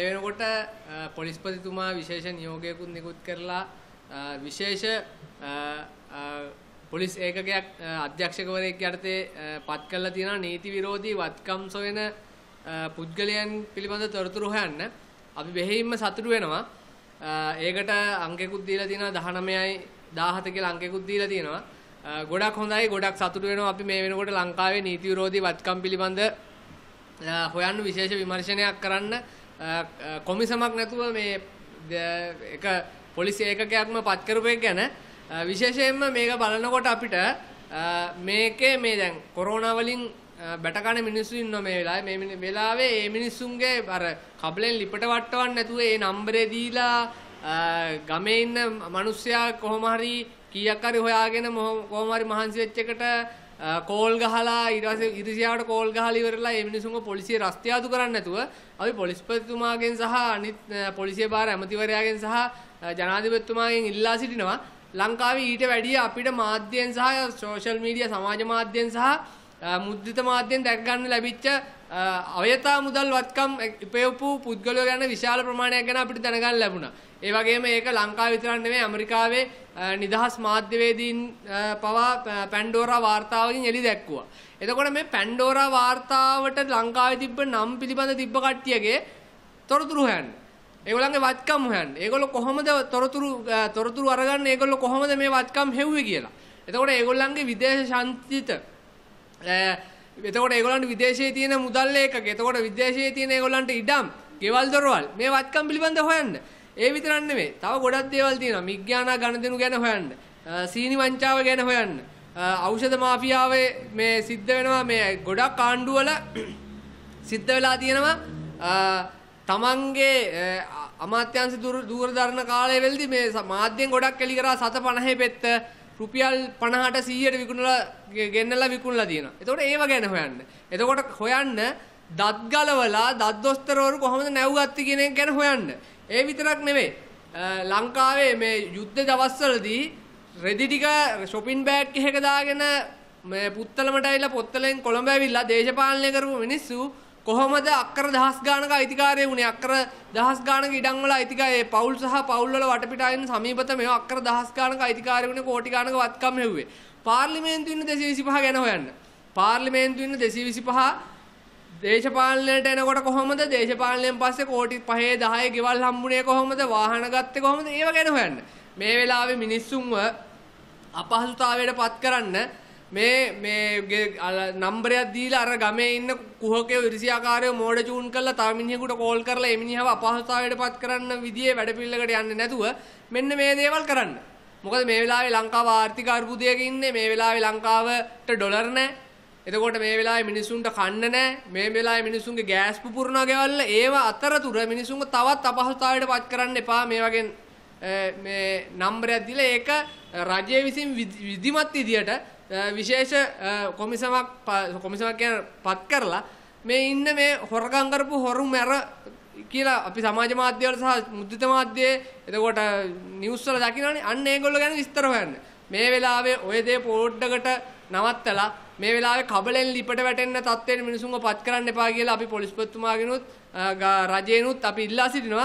එවෙනකොට පොලිස්පතිතුමා විශේෂ නියෝගයකුත් නිකුත් කරලා විශේෂ පොලිස් ඒකකයක් අධ්‍යක්ෂකවරයෙක් යටතේ පත් කරලා තියෙනවා නීති විරෝධී වත්කම් සොයන පුද්ගලයන් පිළිබඳ තොරතුරු හොයන්න අපි බෙහෙවින්ම සතුටු වෙනවා. ඒකට අංකෙකුත් දීලා තියෙනවා 19යි 17 කියලා අංකෙකුත් දීලා තියෙනවා. ගොඩක් හොඳයි ගොඩක් සතුටු වෙනවා අපි මේ වෙනකොට ලංකාවේ නීති විරෝධී වත්කම් පිළිබඳ හොයන්න විශේෂ විමර්ශනයක් කරන්න කොමිසමක් නැතුව මේ එක පොලිසි ඒකකයක්ම පත් කරපෙක් ගැන විශේෂයෙන්ම මේක බලනකොට අපිට මේකේ මේ දැන් කොරෝනා වලින් බැටකන මිනිස්සු ඉන්නවා මේ වෙලාවේ මේ වෙලාවේ මේ මිනිස්සුන්ගේ අර කබලෙන් ලිපට වට්ටවන්න නැතුව ඒ නම්බරේ දීලා ගමේ ඉන්න මිනිස්සයා කොහොම හරි කීයක් හරි හොයාගෙන කොහොම හරි මහන්සි වෙච්ච එකට කෝල් ගහලා ඊටවස ඉරිසියාවට කෝල් ගහලා ඉවරලා මේ මිනිසුන්ව පොලිසිය රස්තියාදු කරන්නේ නැතුව අපි පොලිස්පතිතුමාගෙන් සහ අනිත් පොලිසිය භාර ඇමතිවරයාගෙන් සහ ජනාධිපතිතුමාගෙන් ඉල්ලා සිටිනවා ලංකාවේ ඊට වැඩිය අපිට මාධ්‍යයෙන් සහ සෝෂල් මීඩියා සමාජ මාධ්‍යයෙන් සහ මුද්‍රිත මාධ්‍යයෙන් දැක ගන්න ලැබිච්ච අවයතා මුදල් වත්කම් ඉපයපු පුද්ගලයෝ ගැන විශාල ප්‍රමාණයක් ගැන අපිට දැනගන්න ලැබුණා. ඒ වගේම ඒක ලංකාව විතරක් නෙමෙයි ඇමරිකාවේ නිදහස් මාධ්‍යවේදීන් පවා පැන්ඩෝරා වාර්තාවකින් එළි දැක්කුවා. එතකොට මේ පැන්ඩෝරා වාර්තාවට ලංකාවේ තිබ්බ නම් පිළිබඳ තිබ්බ කට්ටියගේ තොරතුරු හොයන්න. ඒගොල්ලන්ගේ වත්කම් හොයන්න. ඒගොල්ලෝ කොහොමද තොරතුරු තොරතුරු අරගන්නේ? ඒගොල්ලෝ කොහොමද මේ වත්කම් හෙව්වේ කියලා. එතකොට ඒගොල්ලන්ගේ විදේශ ශාන්තිත එතකොට ඒගොල්ලන්ට විදේශයේ තියෙන මුදල් ඒකක එතකොට විදේශයේ තියෙන ඒගොල්ලන්ට ඉඩම් ගෙවල් දොරවල් මේ වත්කම් පිළිබඳ හොයන්න ඒ විතරක් නෙමෙයි තව ගොඩක් දේවල් තියෙනවා මිග්ඥානා ගණදෙනු ගැන හොයන්න සීනි වංචාව ගැන හොයන්න ඖෂධ මාෆියාවේ මේ සිද්ධ වෙනවා මේ ගොඩක් ආණ්ඩුවල සිද්ධ වෙලා තියෙනවා තමන්ගේ අමාත්‍යංශ දුරදරන කාලය වෙලදී මේ මාධ්‍යෙන් ගොඩක් එලි කරා 750 පෙත්ත රුපියල් 50ට 100ට විකුණලා ගෙන්නලා විකුණලා තියෙනවා. එතකොට ඒව ගැන හොයන්න. එතකොට හොයන්න දත් ගලවලා දත් දොස්තරවරු කොහොමද නැව් ගත්තේ කියන එක ගැන හොයන්න. ඒ විතරක් නෙවෙයි. ලංකාවේ මේ යුද්ධ දවස්වලදී රෙදි ටික shopping bag එකක දාගෙන මේ පුත්තලමට ඇවිල්ලා පොත්තලෙන් කොළඹ ඇවිල්ලා දේශපාලනය කරපු මිනිස්සු කොහොමද අක්කර දහස් ගානක අයිතිකාරය වුණේ අක්කර දහස් ගානක ඉඩම් වල අයිතිකාරය පවුල් සහ පවුල් වල වටපිටාවෙන් සමීපත මේව අක්කර දහස් ගානක අයිතිකාරය වුණේ කෝටි ගානක වත්කම් හෙව්වේ පාර්ලිමේන්තු ඉන්න 225 ගැන හොයන්න පාර්ලිමේන්තු ඉන්න 225 දේශපාලනයට එනකොට කොහොමද දේශපාලනයෙන් පස්සේ කෝටි 5 10 ගෙවල් හම්බුනේ කොහොමද වාහන ගත්තේ කොහොමද ඒව ගැන හොයන්න මේ වෙලාවේ මිනිස්සුන්ව අපහසුතාවයට පත් කරන්න මේ මේගේ නම්බරයක් දීලා අර ගමේ ඉන්න කුහකේ විරිසියාකාරයෝ මෝඩ චූන් කරලා තව මිනිහෙකුට කෝල් කරලා ඒ මිනිහව අපහසුතාවයටපත් කරන්න විදිහේ වැඩපිළිවෙලකට යන්නේ නැතුව මෙන්න මේ දේවල් කරන්න. මොකද මේ වෙලාවේ ලංකාව ආර්ථික අර්බුදයක ඉන්නේ. මේ වෙලාවේ ලංකාවට ඩොලර් නැහැ. එතකොට මේ වෙලාවේ මිනිසුන්ට කන්න නැහැ. මේ වෙලාවේ මිනිසුන්ගේ ගෑස් පුපුරනවා ගෙවල්ල ඒව අතරතුර මිනිසුන්ව තවත් අපහසුතාවයට පත් කරන්න එපා. මේ වගේ මේ නම්බරයක් දීලා ඒක රජය විසින් විධිමත් විදියට විශේෂ කොමිසමක් කොමිසමක් කියන පත් කරලා මේ ඉන්න මේ හොරගම් කරපු හොරු මැර කියලා අපි සමාජ මාධ්‍යවල සහ මුද්‍රිත මාධ්‍යයේ එතකොට නිවුස් වල දකිනවනේ අන්න ඒගොල්ලෝ ගැන විස්තර හොයන්න. මේ වෙලාවේ ඔය දේ පොඩ්ඩකට නවත්තලා මේ වෙලාවේ කබලෙන් ලිපට වැටෙන්න තත්ත්වෙට මිනිසුන්ව පත් කරන්න එපා කියලා අපි පොලිස්පතිතුමාගෙනුත් රජේනුත් අපි ඉල්ලා සිටිනවා.